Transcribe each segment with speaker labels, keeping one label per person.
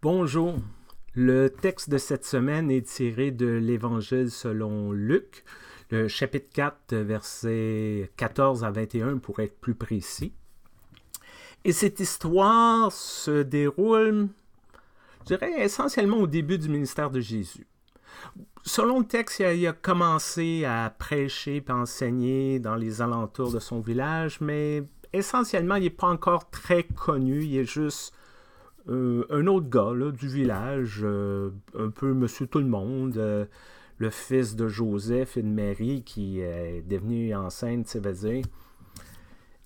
Speaker 1: Bonjour. Le texte de cette semaine est tiré de l'Évangile selon Luc, le chapitre 4, versets 14 à 21 pour être plus précis. Et cette histoire se déroule, je dirais, essentiellement au début du ministère de Jésus. Selon le texte, il a, commencé à prêcher à enseigner dans les alentours de son village, mais essentiellement, il n'est pas encore très connu, il est juste euh, un autre gars là, du village, euh, un peu monsieur tout le monde, euh, le fils de Joseph et de Marie qui est devenu enceinte, tu sais,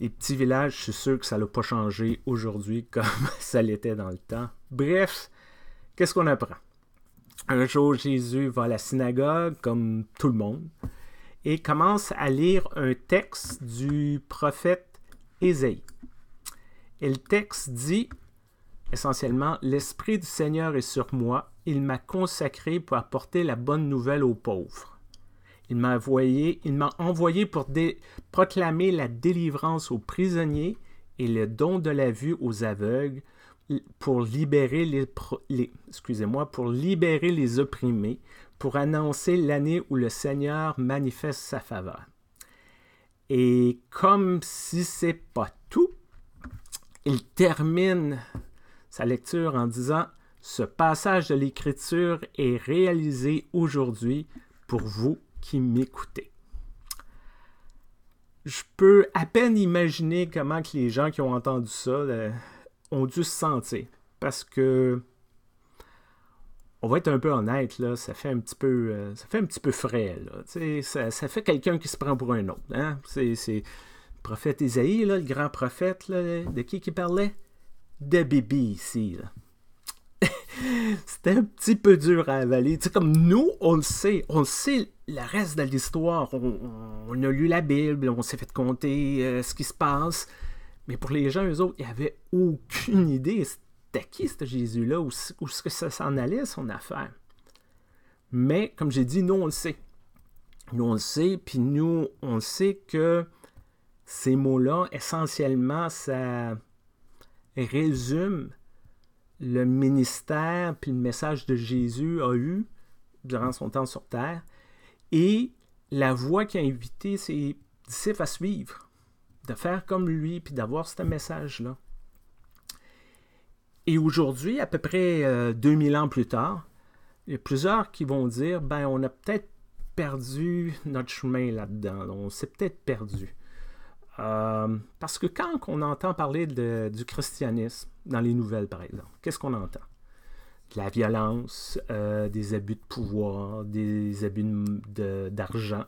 Speaker 1: Les petits villages, je suis sûr que ça n'a pas changé aujourd'hui comme ça l'était dans le temps. Bref, qu'est-ce qu'on apprend? Un jour, Jésus va à la synagogue, comme tout le monde, et commence à lire un texte du prophète Ésaïe. Et le texte dit Essentiellement, l'Esprit du Seigneur est sur moi, il m'a consacré pour apporter la bonne nouvelle aux pauvres. Il m'a envoyé, il m'a envoyé pour proclamer la délivrance aux prisonniers et le don de la vue aux aveugles, pour libérer les, excusez pour libérer les opprimés, pour annoncer l'année où le Seigneur manifeste sa faveur. Et comme si c'est pas tout, il termine sa lecture en disant Ce passage de l'Écriture est réalisé aujourd'hui pour vous qui m'écoutez. Je peux à peine imaginer comment que les gens qui ont entendu ça euh, ont dû se sentir. Parce que on va être un peu honnête, là, ça fait un petit peu, euh, ça fait un petit peu frais. Là, ça, fait quelqu'un qui se prend pour un autre. Hein? C'est, le prophète Isaïe, le grand prophète, de qui il parlait de bébé ici. C'était un petit peu dur à avaler. Tu sais, comme nous, on le sait. On le sait le reste de l'histoire. On, a lu la Bible, on s'est fait compter euh, ce qui se passe. Mais pour les gens, eux autres, ils n'avaient aucune idée. C'était qui ce Jésus-là? ou ce que ça s'en allait, son affaire? Mais, comme j'ai dit, nous, on le sait. Nous, on le sait, puis nous, on sait que ces mots-là, essentiellement, ça, résume le ministère puis le message de Jésus a eu durant son temps sur terre et la voix qui a invité ses disciples à suivre, de faire comme lui puis d'avoir ce message-là. Et aujourd'hui, à peu près 2000 euh, ans plus tard, il y a plusieurs qui vont dire ben on a peut-être perdu notre chemin là-dedans, on s'est peut-être perdu. Euh, parce que quand on entend parler du christianisme dans les nouvelles, par exemple, qu'est-ce qu'on entend? De la violence, euh, des abus de pouvoir, des abus d'argent,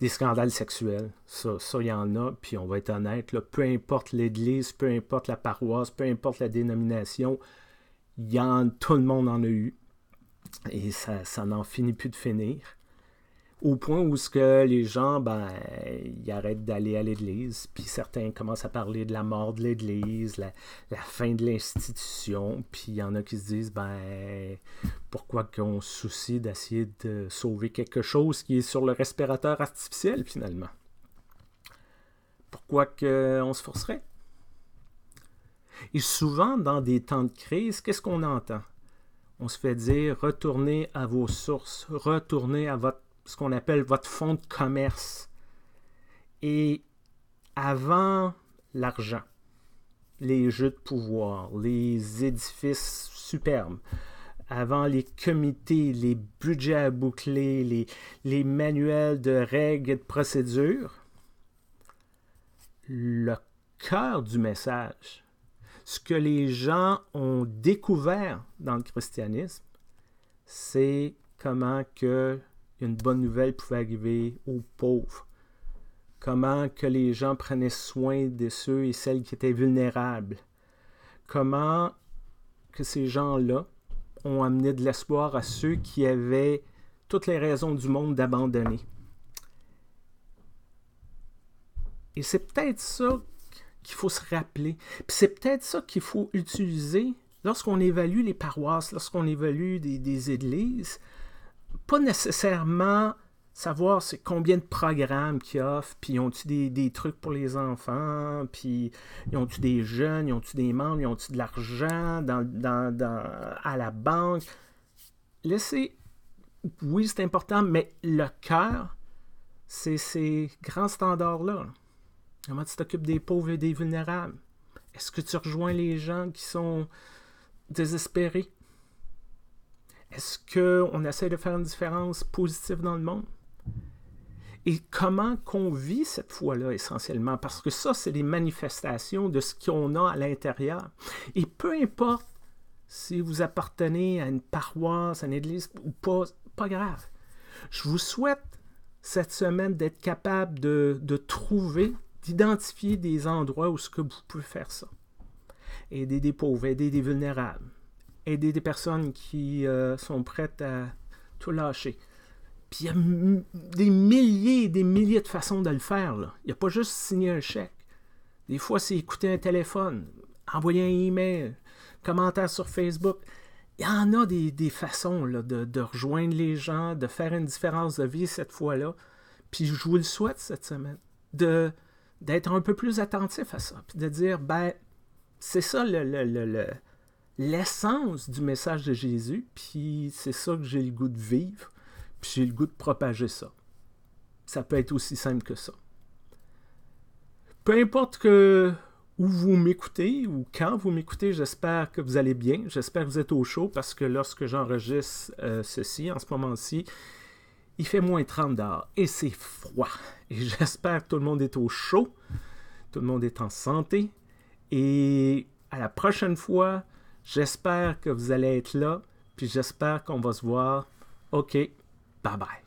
Speaker 1: des scandales sexuels. Ça, il y en a, puis on va être honnête, peu importe l'Église, peu importe la paroisse, peu importe la dénomination, y en, tout le monde en a eu. Et ça n'en finit plus de finir au point où ce que les gens, ben, ils arrêtent d'aller à l'Église, puis certains commencent à parler de la mort de l'Église, la, fin de l'institution, puis il y en a qui se disent, ben, pourquoi qu'on se soucie d'essayer de sauver quelque chose qui est sur le respirateur artificiel, finalement? Pourquoi qu'on se forcerait? Et souvent, dans des temps de crise, qu'est-ce qu'on entend? On se fait dire, retournez à vos sources, retournez à votre ce qu'on appelle votre fonds de commerce. Et avant l'argent, les jeux de pouvoir, les édifices superbes, avant les comités, les budgets à boucler, les, manuels de règles et de procédures, le cœur du message, ce que les gens ont découvert dans le christianisme, c'est comment que une bonne nouvelle pouvait arriver aux pauvres. Comment que les gens prenaient soin de ceux et celles qui étaient vulnérables. Comment que ces gens-là ont amené de l'espoir à ceux qui avaient toutes les raisons du monde d'abandonner. Et c'est peut-être ça qu'il faut se rappeler. Puis c'est peut-être ça qu'il faut utiliser lorsqu'on évalue les paroisses, lorsqu'on évalue des, des églises, pas nécessairement savoir combien de programmes qu'ils offrent, puis ont ils des, trucs pour les enfants, puis ils ont ils des jeunes, ils ont-tu des membres, ils ont ils de l'argent dans, à la banque. Laissez, oui c'est important, mais le cœur, c'est ces grands standards-là. Comment tu t'occupes des pauvres et des vulnérables? Est-ce que tu rejoins les gens qui sont désespérés? Est-ce qu'on essaie de faire une différence positive dans le monde? Et comment qu'on vit cette foi-là essentiellement? Parce que ça, c'est des manifestations de ce qu'on a à l'intérieur. Et peu importe si vous appartenez à une paroisse, à une église ou pas, pas grave. Je vous souhaite cette semaine d'être capable de, trouver, d'identifier des endroits où ce que vous pouvez faire ça. Aider des pauvres, aider des vulnérables, aider des personnes qui euh, sont prêtes à tout lâcher. Puis il y a des milliers et des milliers de façons de le faire. Là. Il n'y a pas juste signer un chèque. Des fois, c'est écouter un téléphone, envoyer un email, commentaire sur Facebook. Il y en a des, façons là, de, rejoindre les gens, de faire une différence de vie cette fois-là. Puis je vous le souhaite cette semaine, de, d'être un peu plus attentif à ça, puis de dire, ben, c'est ça le, le, le l'essence du message de Jésus, puis c'est ça que j'ai le goût de vivre, puis j'ai le goût de propager ça. Ça peut être aussi simple que ça. Peu importe où vous m'écoutez ou quand vous m'écoutez, j'espère que vous allez bien, j'espère que vous êtes au chaud parce que lorsque j'enregistre euh, ceci en ce moment-ci, il fait moins 30 dehors et c'est froid. Et j'espère que tout le monde est au chaud, tout le monde est en santé. Et à la prochaine fois, J'espère que vous allez être là, puis j'espère qu'on va se voir. OK, bye bye.